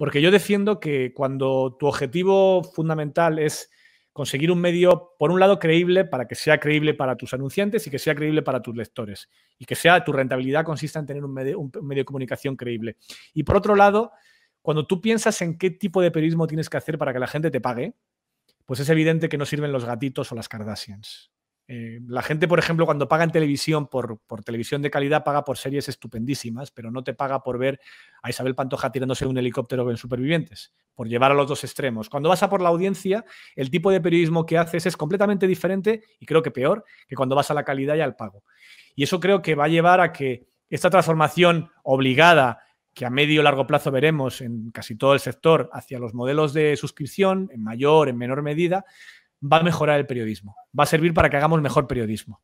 Porque yo defiendo que cuando tu objetivo fundamental es conseguir un medio, por un lado, creíble para que sea creíble para tus anunciantes y que sea creíble para tus lectores. Y que sea tu rentabilidad consista en tener un medio, un medio de comunicación creíble. Y por otro lado, cuando tú piensas en qué tipo de periodismo tienes que hacer para que la gente te pague, pues es evidente que no sirven los gatitos o las Kardashians. Eh, la gente, por ejemplo, cuando paga en televisión por, televisión de calidad, paga por series estupendísimas, pero no te paga por ver a Isabel Pantoja tirándose de un helicóptero en Supervivientes, por llevar a los dos extremos. Cuando vas a por la audiencia, el tipo de periodismo que haces es completamente diferente y creo que peor que cuando vas a la calidad y al pago. Y eso creo que va a llevar a que esta transformación obligada que a medio y largo plazo veremos en casi todo el sector hacia los modelos de suscripción, en mayor, en menor medida, va a mejorar el periodismo va a servir para que hagamos mejor periodismo.